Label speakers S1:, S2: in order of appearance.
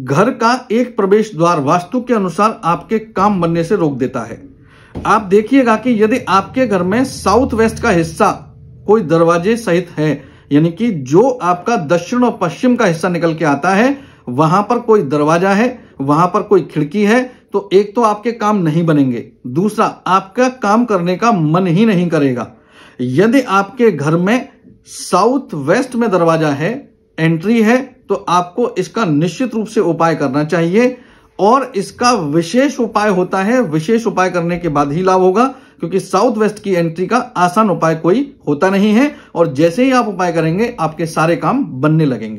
S1: घर का एक प्रवेश द्वार वास्तु के अनुसार आपके काम बनने से रोक देता है आप देखिएगा कि यदि आपके घर में साउथ वेस्ट का हिस्सा कोई दरवाजे सहित है यानी कि जो आपका दक्षिण और पश्चिम का हिस्सा निकल के आता है वहां पर कोई दरवाजा है वहां पर कोई खिड़की है तो एक तो आपके काम नहीं बनेंगे दूसरा आपका काम करने का मन ही नहीं करेगा यदि आपके घर में साउथ वेस्ट में दरवाजा है एंट्री है तो आपको इसका निश्चित रूप से उपाय करना चाहिए और इसका विशेष उपाय होता है विशेष उपाय करने के बाद ही लाभ होगा क्योंकि साउथ वेस्ट की एंट्री का आसान उपाय कोई होता नहीं है और जैसे ही आप उपाय करेंगे आपके सारे काम बनने लगेंगे